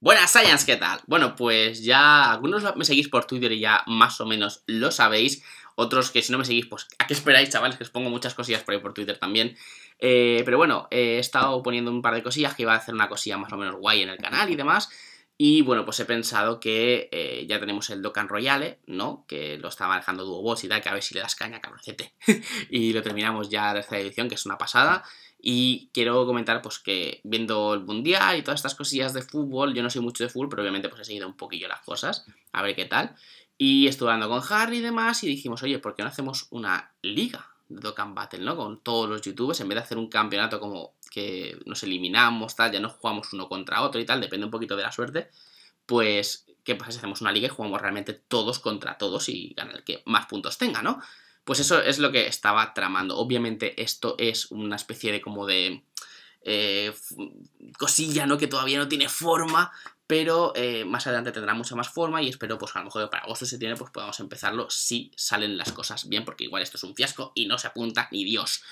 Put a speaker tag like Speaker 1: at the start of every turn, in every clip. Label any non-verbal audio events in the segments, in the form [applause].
Speaker 1: Buenas Science, ¿qué tal? Bueno, pues ya algunos me seguís por Twitter y ya más o menos lo sabéis. Otros que si no me seguís, pues ¿a qué esperáis, chavales? Que os pongo muchas cosillas por ahí por Twitter también. Eh, pero bueno, eh, he estado poniendo un par de cosillas que iba a hacer una cosilla más o menos guay en el canal y demás. Y bueno, pues he pensado que eh, ya tenemos el Dokkan Royale, ¿no? Que lo está manejando Boss y tal, que a ver si le das caña, cabroncete. [laughs] y lo terminamos ya de esta edición, que es una pasada. Y quiero comentar pues que viendo el Mundial y todas estas cosillas de fútbol, yo no soy mucho de fútbol, pero obviamente pues he seguido un poquillo las cosas, a ver qué tal. Y estuve hablando con Harry y demás y dijimos, oye, ¿por qué no hacemos una liga de Dokkan Battle, no? Con todos los youtubers, en vez de hacer un campeonato como que nos eliminamos, tal, ya no jugamos uno contra otro y tal, depende un poquito de la suerte, pues, ¿qué pasa si hacemos una liga y jugamos realmente todos contra todos y gana el que más puntos tenga, ¿no? Pues eso es lo que estaba tramando. Obviamente esto es una especie de como de eh, cosilla, ¿no? Que todavía no tiene forma, pero eh, más adelante tendrá mucha más forma y espero, pues a lo mejor para agosto se tiene, pues podamos empezarlo si salen las cosas bien, porque igual esto es un fiasco y no se apunta ni Dios.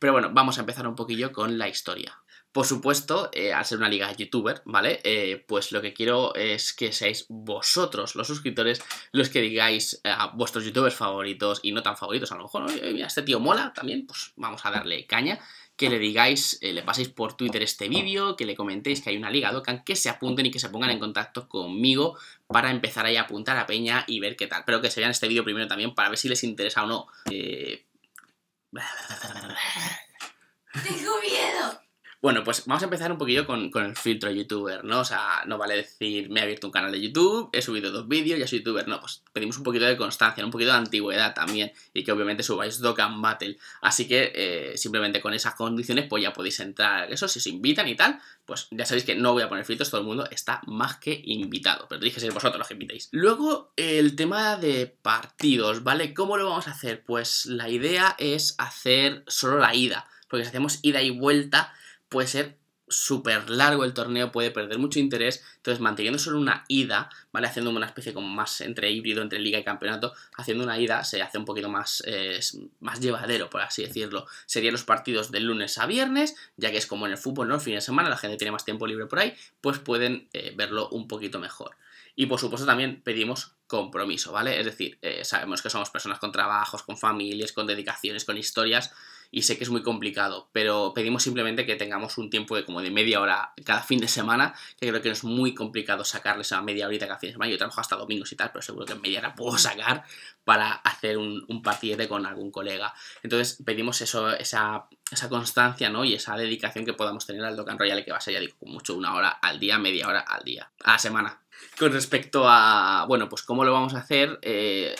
Speaker 1: Pero bueno, vamos a empezar un poquillo con la historia. Por supuesto, eh, al ser una liga youtuber, ¿vale? Eh, pues lo que quiero es que seáis vosotros, los suscriptores, los que digáis a vuestros youtubers favoritos y no tan favoritos. A lo mejor, este tío mola también, pues vamos a darle caña. Que le digáis, eh, le paséis por Twitter este vídeo, que le comentéis que hay una liga Dokkan, que se apunten y que se pongan en contacto conmigo para empezar ahí a apuntar a Peña y ver qué tal. Pero que se vean este vídeo primero también para ver si les interesa o no. Tengo miedo. Bueno, pues vamos a empezar un poquillo con, el filtro youtuber, ¿no? O sea, no vale decir, me he abierto un canal de YouTube, he subido dos vídeos, ya soy youtuber. No, pues pedimos un poquito de constancia, un poquito de antigüedad también, y que obviamente subáis Dokkan Battle. Así que eh, simplemente con esas condiciones, pues ya podéis entrar. Eso, si os invitan y tal, pues ya sabéis que no voy a poner filtros, todo el mundo está más que invitado. Pero dije, que vosotros los que invitéis. Luego, el tema de partidos, ¿vale? ¿Cómo lo vamos a hacer? Pues la idea es hacer solo la ida, porque si hacemos ida y vuelta puede ser súper largo el torneo, puede perder mucho interés, entonces manteniendo solo una ida, ¿vale? Haciendo una especie como más entre híbrido, entre liga y campeonato, haciendo una ida se hace un poquito más, eh, más llevadero, por así decirlo. Serían los partidos de lunes a viernes, ya que es como en el fútbol, ¿no? El fin de semana, la gente tiene más tiempo libre por ahí, pues pueden eh, verlo un poquito mejor. Y por supuesto también pedimos compromiso, ¿vale? Es decir, eh, sabemos que somos personas con trabajos, con familias, con dedicaciones, con historias, y sé que es muy complicado, pero pedimos simplemente que tengamos un tiempo de como de media hora cada fin de semana, que creo que es muy complicado sacarles esa media horita cada fin de semana. Yo trabajo hasta domingos y tal, pero seguro que en media hora puedo sacar para hacer un, un partido con algún colega. Entonces pedimos eso, esa esa constancia, ¿no? Y esa dedicación que podamos tener al Dokkan Royale, que va a ser, ya digo, mucho una hora al día, media hora al día, a la semana. Con respecto a, bueno, pues cómo lo vamos a hacer, eh,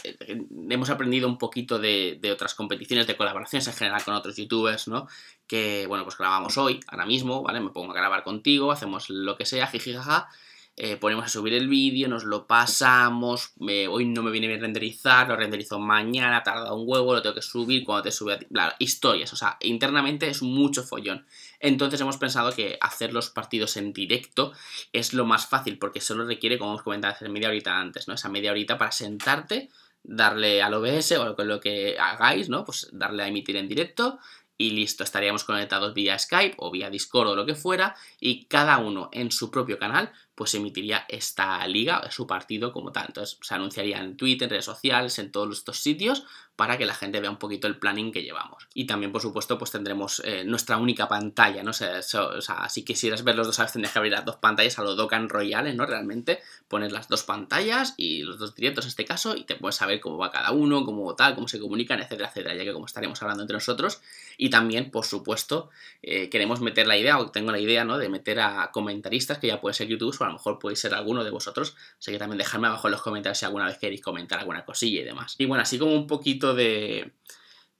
Speaker 1: hemos aprendido un poquito de, otras competiciones, de colaboraciones en general con otros youtubers, ¿no? Que, bueno, pues grabamos hoy, ahora mismo, ¿vale? Me pongo a grabar contigo, hacemos lo que sea, jijijaja. Eh, ponemos a subir el vídeo, nos lo pasamos, hoy no me viene bien renderizar, lo renderizo mañana, tarda un huevo, lo tengo que subir cuando te sube a historias, o sea, internamente es mucho follón. Entonces hemos pensado que hacer los partidos en directo es lo más fácil, porque solo requiere, como hemos comentado, hacer media horita antes, ¿no? Esa media horita para sentarte, darle al OBS o con lo que hagáis, ¿no? Pues darle a emitir en directo, y listo, estaríamos conectados vía Skype o vía Discord o lo que fuera y cada uno en su propio canal pues emitiría esta liga, su partido como tal. Entonces se anunciaría en Twitter, en redes sociales, en todos estos sitios, para que la gente vea un poquito el planning que llevamos. Y también, por supuesto, pues tendremos eh, nuestra única pantalla, ¿no? O sea, si quisieras ver los dos a tendrías que abrir las dos pantallas a los Dokkan Royales, ¿no? Realmente poner las dos pantallas y los dos directos en este caso y te puedes saber cómo va cada uno, cómo tal, cómo se comunican, etcétera, etcétera, ya que como estaremos hablando entre nosotros. Y también, por supuesto, eh, queremos meter la idea, o tengo la idea, ¿no? De meter a comentaristas, que ya puede ser YouTube pues a lo mejor podéis ser alguno de vosotros, así que también dejadme abajo en los comentarios si alguna vez queréis comentar alguna cosilla y demás. Y bueno, así como un poquito de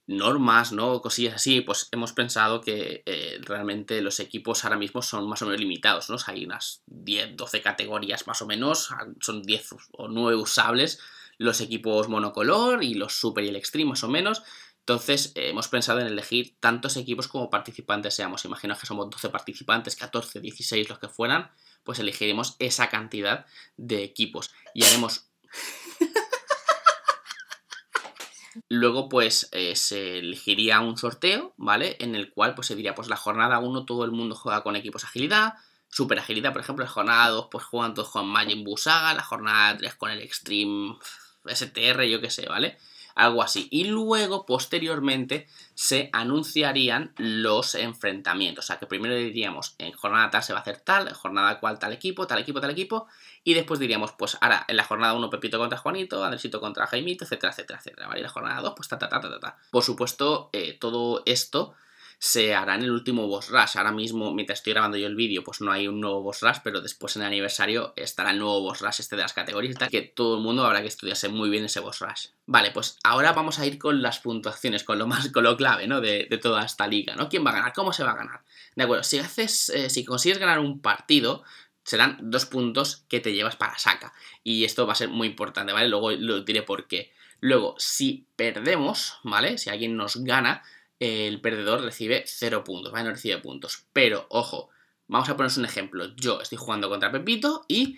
Speaker 1: normas, ¿no? Cosillas así, pues hemos pensado que eh, realmente los equipos ahora mismo son más o menos limitados, ¿no? hay unas 10, 12 categorías más o menos, son 10 o 9 usables los equipos monocolor y los super y el extreme más o menos. Entonces eh, hemos pensado en elegir tantos equipos como participantes seamos. Imagino que somos 12 participantes, 14, 16, los que fueran, pues elegiremos esa cantidad de equipos y haremos... [laughs] Luego, pues, eh, se elegiría un sorteo, ¿vale? En el cual, pues, se diría, pues, la jornada 1 todo el mundo juega con equipos agilidad, super agilidad, por ejemplo, la jornada 2, pues, juegan todos con Majin Busaga, la jornada 3 con el Extreme STR, yo qué sé, ¿vale? algo así. Y luego, posteriormente, se anunciarían los enfrentamientos. O sea, que primero diríamos, en jornada tal se va a hacer tal, en jornada cual tal equipo, tal equipo, tal equipo, y después diríamos, pues ahora en la jornada 1 Pepito contra Juanito, Andresito contra Jaimito, etcétera, etcétera, etcétera. ¿Vale? Y la jornada 2, pues ta, ta, ta, ta, ta. Por supuesto, eh, todo esto se hará en el último boss rush. Ahora mismo, mientras estoy grabando yo el vídeo, pues no hay un nuevo boss rush, pero después en el aniversario estará el nuevo boss rush este de las categorías, que todo el mundo habrá que estudiarse muy bien ese boss rush. Vale, pues ahora vamos a ir con las puntuaciones, con lo más, con lo clave, ¿no? De, toda esta liga, ¿no? ¿Quién va a ganar? ¿Cómo se va a ganar? De acuerdo, si haces, eh, si consigues ganar un partido, serán dos puntos que te llevas para saca. Y esto va a ser muy importante, ¿vale? Luego lo diré por qué. Luego, si perdemos, ¿vale? Si alguien nos gana, el perdedor recibe 0 puntos, ¿vale? No recibe puntos. Pero, ojo, vamos a poner un ejemplo. Yo estoy jugando contra Pepito y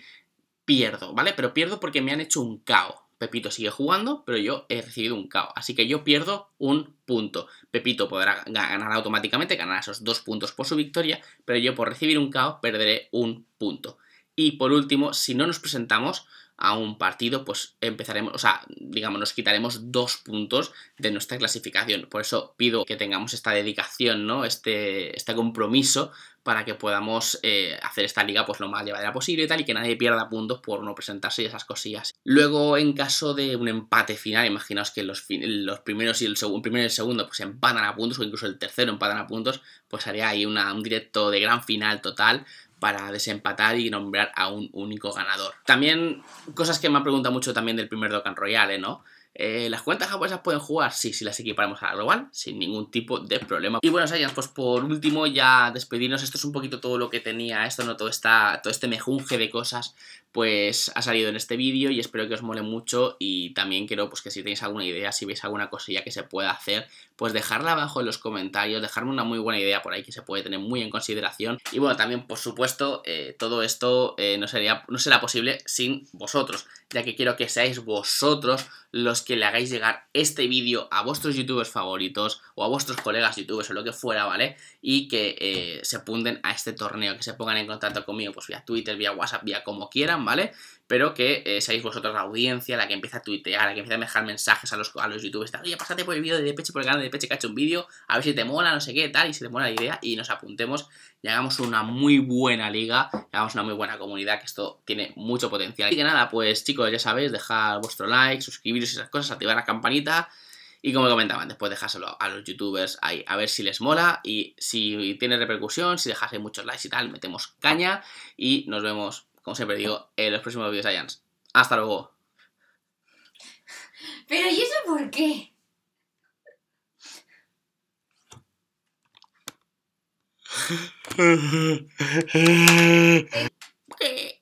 Speaker 1: pierdo, ¿vale? Pero pierdo porque me han hecho un KO. Pepito sigue jugando, pero yo he recibido un KO. Así que yo pierdo un punto. Pepito podrá ganar automáticamente, ganará esos dos puntos por su victoria, pero yo por recibir un KO perderé un punto. Y por último, si no nos presentamos, a un partido, pues empezaremos, o sea, digamos, nos quitaremos dos puntos de nuestra clasificación. Por eso pido que tengamos esta dedicación, ¿no? Este, este compromiso para que podamos eh, hacer esta liga pues lo más llevadera posible y tal, y que nadie pierda puntos por no presentarse y esas cosillas. Luego, en caso de un empate final, imaginaos que los, los primeros y el, segundo primero y el segundo pues empatan a puntos, o incluso el tercero empatan a puntos, pues haría ahí una, un directo de gran final total, para desempatar y nombrar a un único ganador. También cosas que me ha preguntado mucho también del primer Dokkan Royale, ¿eh? ¿no? Eh, ¿Las cuentas japonesas pueden jugar? Sí, si las equiparemos a la global, sin ningún tipo de problema. Y bueno, Saiyans, pues por último, ya despedirnos. Esto es un poquito todo lo que tenía, esto no todo, está, todo este mejunje de cosas, pues ha salido en este vídeo y espero que os mole mucho. Y también quiero, pues que si tenéis alguna idea, si veis alguna cosilla que se pueda hacer, pues dejarla abajo en los comentarios, dejarme una muy buena idea por ahí que se puede tener muy en consideración. Y bueno, también, por supuesto, eh, todo esto eh, no, sería, no será posible sin vosotros, ya que quiero que seáis vosotros los que que le hagáis llegar este vídeo a vuestros youtubers favoritos o a vuestros colegas youtubers o lo que fuera, ¿vale? Y que eh, se apunten a este torneo, que se pongan en contacto conmigo, pues vía Twitter, vía WhatsApp, vía como quieran, ¿vale? pero que eh, seáis vosotros la audiencia, la que empieza a tuitear, la que empieza a dejar mensajes a los, a los youtubers, oye, pásate por el vídeo de Depeche, por el canal de Depeche que ha hecho un vídeo, a ver si te mola, no sé qué, tal, y si te mola la idea, y nos apuntemos y hagamos una muy buena liga, hagamos una muy buena comunidad, que esto tiene mucho potencial. Y que nada, pues chicos, ya sabéis, dejar vuestro like, suscribiros y esas cosas, activar la campanita, y como comentaban, después dejárselo a los youtubers ahí, a ver si les mola y si tiene repercusión, si dejáis muchos likes y tal, metemos caña y nos vemos como siempre digo, en los próximos videos Science. Hasta luego. Pero ¿y eso por qué? [laughs]